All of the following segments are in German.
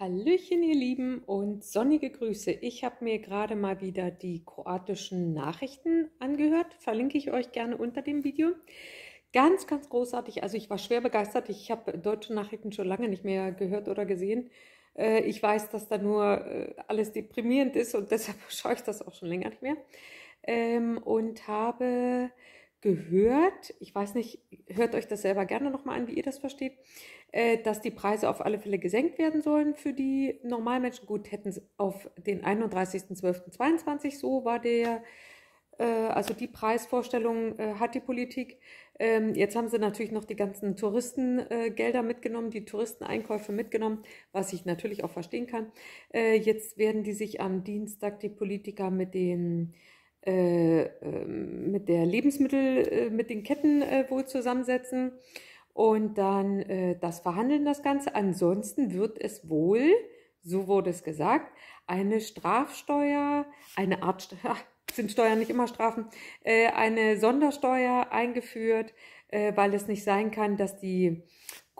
Hallöchen, ihr Lieben und sonnige Grüße. Ich habe mir gerade mal wieder die kroatischen Nachrichten angehört. Verlinke ich euch gerne unter dem Video. Ganz, ganz großartig. Also ich war schwer begeistert. Ich habe deutsche Nachrichten schon lange nicht mehr gehört oder gesehen. Äh, ich weiß, dass da nur äh, alles deprimierend ist und deshalb schaue ich das auch schon länger nicht mehr. Ähm, und habe gehört, ich weiß nicht, hört euch das selber gerne nochmal an, wie ihr das versteht, äh, dass die Preise auf alle Fälle gesenkt werden sollen für die Normalmenschen. Gut, hätten es auf den 31.12.22, so war der, äh, also die Preisvorstellung äh, hat die Politik. Ähm, jetzt haben sie natürlich noch die ganzen Touristengelder mitgenommen, die Touristeneinkäufe mitgenommen, was ich natürlich auch verstehen kann. jetzt werden die sich am Dienstag, die Politiker, mit den äh, ähm, mit der Lebensmittel, äh, mit den Ketten äh, wohl zusammensetzen und dann das verhandeln, das Ganze. Ansonsten wird es wohl, so wurde es gesagt, eine Strafsteuer, eine Art, sind Steuern nicht immer Strafen, eine Sondersteuer eingeführt, weil es nicht sein kann, dass die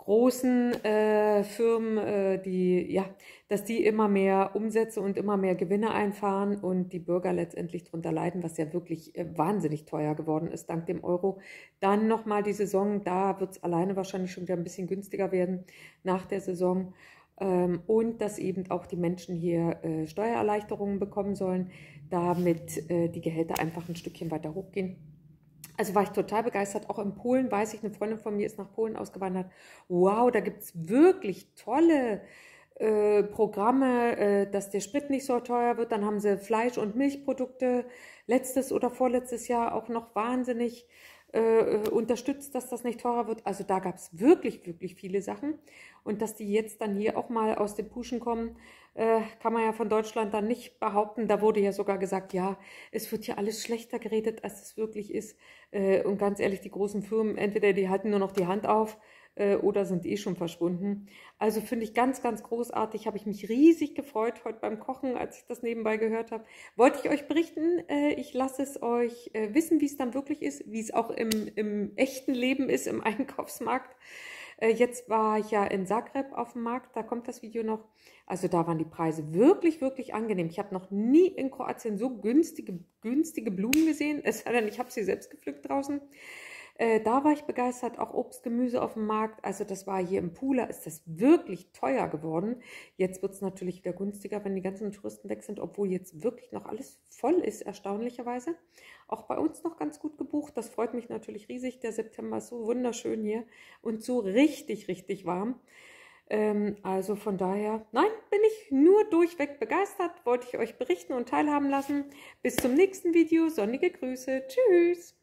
großen äh, Firmen, äh, die, ja, dass die immer mehr Umsätze und immer mehr Gewinne einfahren und die Bürger letztendlich darunter leiden, was ja wirklich äh, wahnsinnig teuer geworden ist dank dem Euro. Dann nochmal die Saison, da wird es alleine wahrscheinlich schon wieder ein bisschen günstiger werden nach der Saison. Ähm, und dass eben auch die Menschen hier äh, Steuererleichterungen bekommen sollen, damit äh, die Gehälter einfach ein Stückchen weiter hochgehen also war ich total begeistert. Auch in Polen weiß ich, eine Freundin von mir ist nach Polen ausgewandert. Wow, da gibt es wirklich tolle äh, Programme, äh, dass der Sprit nicht so teuer wird. Dann haben sie Fleisch- und Milchprodukte letztes oder vorletztes Jahr auch noch wahnsinnig äh, unterstützt, dass das nicht teurer wird. Also da gab es wirklich, wirklich viele Sachen. Und dass die jetzt dann hier auch mal aus den Puschen kommen, äh, kann man ja von Deutschland dann nicht behaupten. Da wurde ja sogar gesagt, ja, es wird ja alles schlechter geredet, als es wirklich ist. Äh, und ganz ehrlich, die großen Firmen, entweder die halten nur noch die Hand auf äh, oder sind eh schon verschwunden. Also finde ich ganz, ganz großartig. Habe ich mich riesig gefreut heute beim Kochen, als ich das nebenbei gehört habe. Wollte ich euch berichten. Äh, ich lasse es euch äh, wissen, wie es dann wirklich ist, wie es auch im, im echten Leben ist, im Einkaufsmarkt. Äh, jetzt war ich ja in Zagreb auf dem Markt, da kommt das Video noch. Also da waren die Preise wirklich, wirklich angenehm. Ich habe noch nie in Kroatien so günstige, günstige Blumen gesehen. Es sei denn, ich habe sie selbst gepflückt draußen. Äh, da war ich begeistert, auch Obst, Gemüse auf dem Markt. Also das war hier im Pula, ist das wirklich teuer geworden. Jetzt wird es natürlich wieder günstiger, wenn die ganzen Touristen weg sind, obwohl jetzt wirklich noch alles voll ist, erstaunlicherweise. Auch bei uns noch ganz gut gebucht. Das freut mich natürlich riesig. Der September ist so wunderschön hier und so richtig, richtig warm ähm, also von daher, nein, bin ich nur durchweg begeistert, wollte ich euch berichten und teilhaben lassen. Bis zum nächsten Video, sonnige Grüße, tschüss.